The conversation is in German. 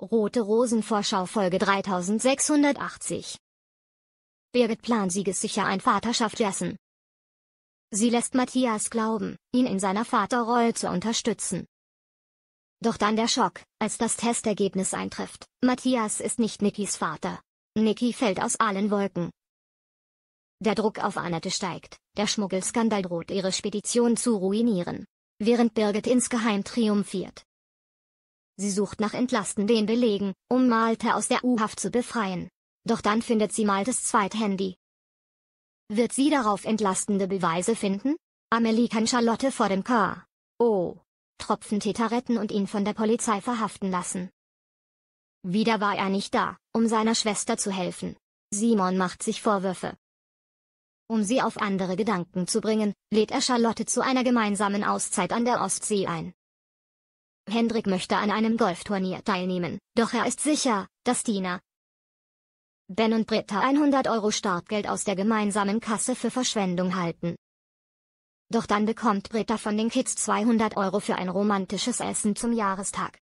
Rote Rosenvorschau Folge 3680 Birgit Plan siegessicher ein Vaterschaft Jessen. Sie lässt Matthias glauben, ihn in seiner Vaterrolle zu unterstützen. Doch dann der Schock, als das Testergebnis eintrifft. Matthias ist nicht Nikis Vater. Niki fällt aus allen Wolken. Der Druck auf Annette steigt, der Schmuggelskandal droht ihre Spedition zu ruinieren während Birgit insgeheim triumphiert. Sie sucht nach entlastenden Belegen, um Malte aus der U-Haft zu befreien. Doch dann findet sie Maltes Zweithandy. Wird sie darauf entlastende Beweise finden? Amelie kann Charlotte vor dem K. O. Tropfentäter retten und ihn von der Polizei verhaften lassen. Wieder war er nicht da, um seiner Schwester zu helfen. Simon macht sich Vorwürfe, um sie auf andere Gedanken zu bringen, lädt er Charlotte zu einer gemeinsamen Auszeit an der Ostsee ein. Hendrik möchte an einem Golfturnier teilnehmen, doch er ist sicher, dass Dina, Ben und Britta 100 Euro Startgeld aus der gemeinsamen Kasse für Verschwendung halten. Doch dann bekommt Britta von den Kids 200 Euro für ein romantisches Essen zum Jahrestag.